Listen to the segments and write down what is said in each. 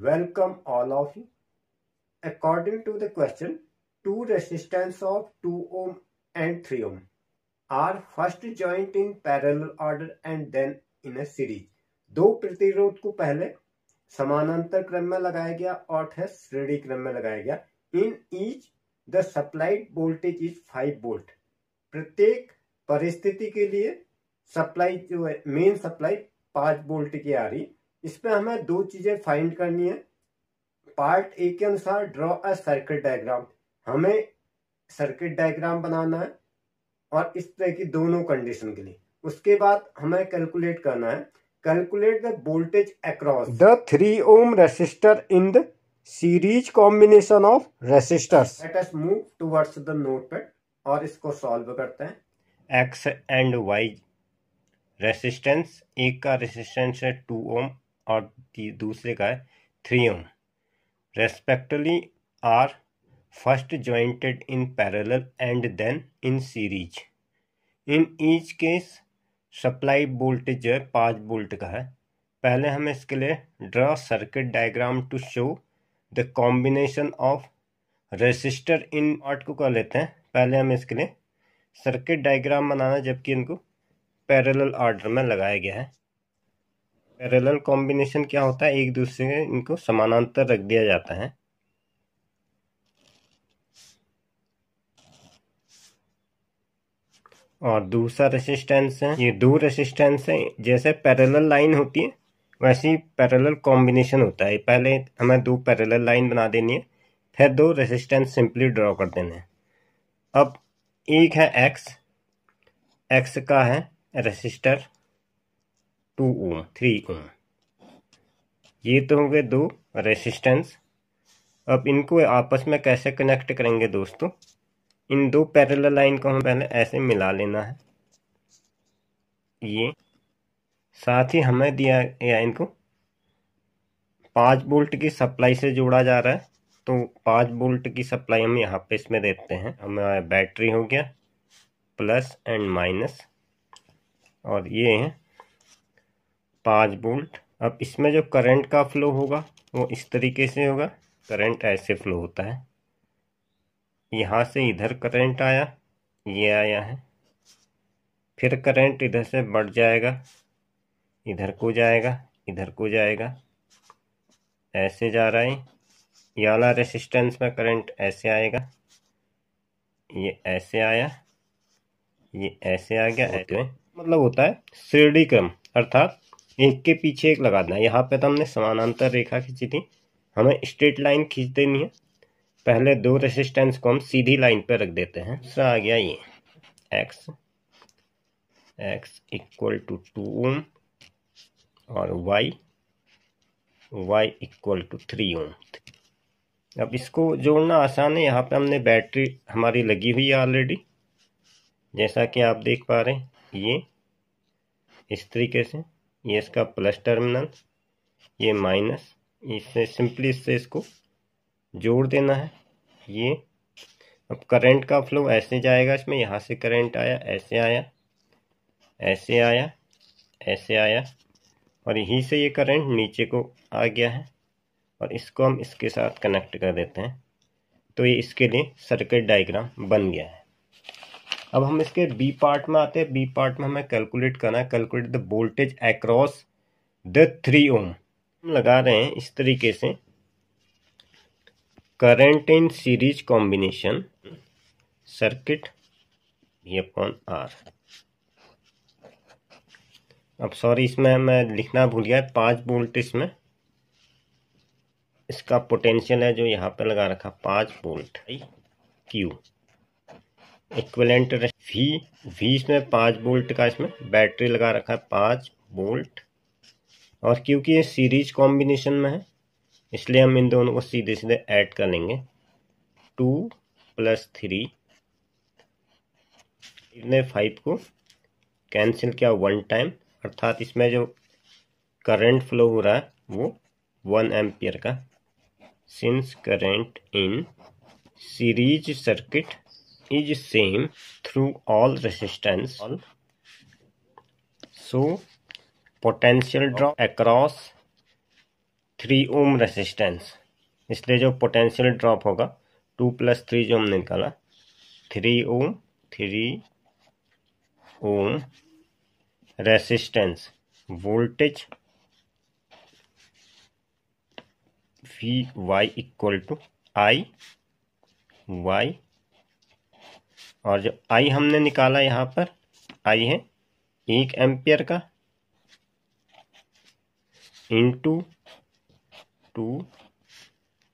Welcome all of you. According to the question, two resistance of 2 ohm and 3 ohm are first joined in parallel order and then in a series. दो प्रतिरोध को पहले समानांतर क्रम में लगाया गया और है श्रेणी क्रम में लगाया गया in each the supplied voltage is 5 volt प्रत्येक परिस्थिति के लिए सप्लाई जो है मेन सप्लाई 5 वोल्ट की आ रही इस पर हमें दो चीज़ें फाइंड करनी है पार्ट ए के अनुसार ड्रॉ अ सर्किट डायग्राम हमें सर्किट डायग्राम बनाना है और इस तरह की दोनों कंडीशन के लिए उसके बाद हमें कैलकुलेट करना है calculate the voltage across the three ohm resistor in the series combination of resistors let us move towards the pad और इसको सॉल्व करते हैं एक्स एंड वाई रेसिस्टेंस एक का रेसिस्टेंस है टू ओम और दूसरे का है three ohm respectively are first jointed in parallel and then in series in each case supply voltage जो है पाँच वोल्ट का है पहले हम इसके लिए draw circuit diagram to show the combination of resistor in आर्ट को कर लेते हैं पहले हमें इसके लिए सर्किट डायग्राम बनाना जबकि इनको पैरेलल ऑर्डर में लगाया गया है पैरेलल कॉम्बिनेशन क्या होता है एक दूसरे के इनको समानांतर रख दिया जाता है और दूसरा रेसिस्टेंस है ये दो रेसिस्टेंस है जैसे पैरेलल लाइन होती है वैसे ही पैरेलल कॉम्बिनेशन होता है पहले हमें दो पैरेलल लाइन बना देनी है फिर दो रेसिस्टेंस सिंपली ड्रॉ कर देने हैं अब एक है एक्स एक्स का है resistor two ohm three ohm ये तो हो गए दो रेसिस्टेंस अब इनको आपस में कैसे कनेक्ट करेंगे दोस्तों इन दो पैरेलल लाइन को हमें पहले ऐसे मिला लेना है ये साथ ही हमें दिया गया इनको पाँच बोल्ट की सप्लाई से जोड़ा जा रहा है तो पाँच बोल्ट की सप्लाई हम यहाँ पे इसमें देते हैं हमारा बैटरी हो गया प्लस एंड माइनस और ये है पाँच बोल्ट अब इसमें जो करंट का फ्लो होगा वो इस तरीके से होगा करंट ऐसे फ्लो होता है यहाँ से इधर करंट आया ये आया है फिर करंट इधर से बढ़ जाएगा इधर को जाएगा इधर को जाएगा ऐसे जा रहा है ये वाला रेसिस्टेंस में करंट ऐसे आएगा ये ऐसे आया ये ऐसे आ गया ऐसे मतलब होता है श्रेणी क्रम अर्थात एक के पीछे एक लगा देना यहाँ पे तो हमने समानांतर रेखा खींची थी हमें स्ट्रेट लाइन खींच देनी है पहले दो रेसिस्टेंस को हम सीधी लाइन पर रख देते हैं सर आ गया ये X X equal to two ohm और Y Y equal to three ohm अब इसको जोड़ना आसान है यहाँ पे हमने बैटरी हमारी लगी हुई है ऑलरेडी जैसा कि आप देख पा रहे हैं ये इस तरीके से ये इसका प्लस टर्मिनल ये माइनस इससे सिंपली इससे इसको जोड़ देना है ये अब करंट का फ्लो ऐसे जाएगा इसमें यहाँ से करंट आया ऐसे आया ऐसे आया ऐसे आया और यहीं से ये करंट नीचे को आ गया है और इसको हम इसके साथ कनेक्ट कर देते हैं तो ये इसके लिए सर्किट डायग्राम बन गया है अब हम इसके बी पार्ट में आते हैं बी पार्ट में हमें कैलकुलेट करना है calculate the voltage across the three ohm हम लगा रहे हैं इस तरीके से current in series combination circuit V upon R अब सॉरी इसमें मैं लिखना भूल गया पांच वोल्ट इसमें इसका पोटेंशियल है जो यहाँ पे लगा रखा पांच volt Q equivalent V V इसमें पाँच बोल्ट का इसमें बैटरी लगा रखा है पाँच बोल्ट और क्योंकि ये सीरीज कॉम्बिनेशन में है इसलिए हम इन दोनों को सीधे सीधे ऐड कर लेंगे टू प्लस थ्री ने फाइव को कैंसिल किया वन टाइम अर्थात इसमें जो करंट फ्लो हो रहा है वो वन एम्पियर का since current in series circuit is same through all resistance so potential drop across three ohm resistance इसलिए जो पोटेंशियल ड्रॉप होगा टू प्लस थ्री जो हमने निकाला three ohm three ohm resistance voltage V Y equal to I Y और जो आई हमने निकाला यहाँ पर आई है एक एम्पियर का इंटू टू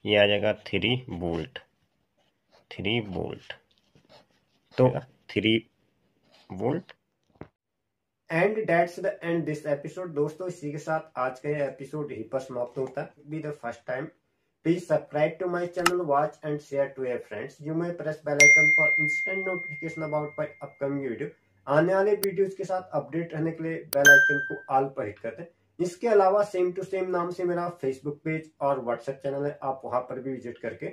ये आ जाएगा थ्री बोल्ट थ्री बोल्ट तो three volt and that's the end this episode दोस्तों इसी के साथ आज का यह एपिसोड ही पर समाप्त होता है be the first time Please subscribe to my channel, watch and share to your friends. You may press bell icon for instant notification about my upcoming video. आने वाले वीडियोस के साथ अपडेट रहने के लिए बेल आइकन को all पर hit करते हैं इसके अलावा सेम टू सेम नाम से मेरा फेसबुक पेज और व्हाट्सएप चैनल है आप वहां पर भी विजिट करके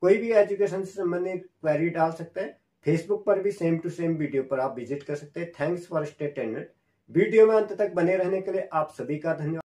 कोई भी एजुकेशन से संबंधित क्वेरी डाल सकते हैं फेसबुक पर भी सेम टू सेम वीडियो पर आप विजिट कर सकते हैं thanks for stay tended video में अंत तक बने रहने के लिए आप सभी का धन्यवाद